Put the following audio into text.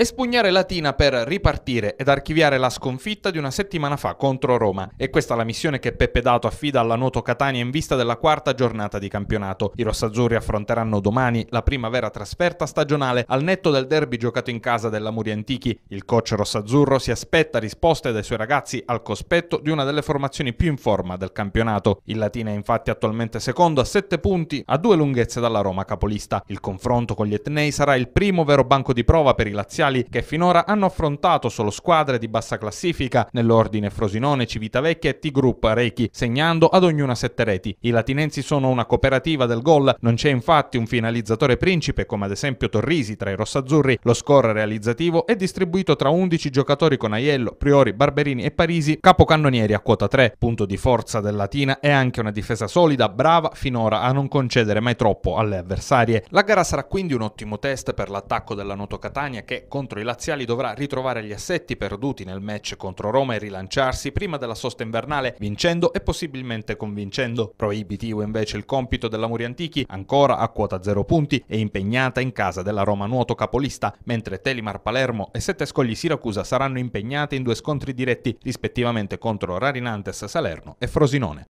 e spugnare la Tina per ripartire ed archiviare la sconfitta di una settimana fa contro Roma. E questa è la missione che Peppe Dato affida alla Noto Catania in vista della quarta giornata di campionato. I rossazzurri affronteranno domani la primavera trasferta stagionale al netto del derby giocato in casa della Muri Antichi. Il coach rossazzurro si aspetta risposte dai suoi ragazzi al cospetto di una delle formazioni più in forma del campionato. Il Latina è infatti attualmente secondo a 7 punti a due lunghezze dalla Roma capolista. Il confronto con gli Etnei sarà il primo vero banco di prova per i laziali provinciali che finora hanno affrontato solo squadre di bassa classifica nell'ordine Frosinone, Civitavecchia e T-Group Reiki, segnando ad ognuna sette reti. I latinensi sono una cooperativa del gol, non c'è infatti un finalizzatore principe come ad esempio Torrisi tra i rossazzurri. Lo score realizzativo è distribuito tra 11 giocatori con Aiello, Priori, Barberini e Parisi, capocannonieri a quota 3. Punto di forza del Latina è anche una difesa solida, brava finora a non concedere mai troppo alle avversarie. La gara sarà quindi un ottimo test per l'attacco della Noto Catania che con incontro i laziali dovrà ritrovare gli assetti perduti nel match contro Roma e rilanciarsi prima della sosta invernale, vincendo e possibilmente convincendo. Proibitivo invece il compito della Muri Antichi, ancora a quota 0 punti e impegnata in casa della Roma Nuoto capolista, mentre Telimar Palermo e Sette Scogli Siracusa saranno impegnate in due scontri diretti rispettivamente contro Rarinantes Salerno e Frosinone.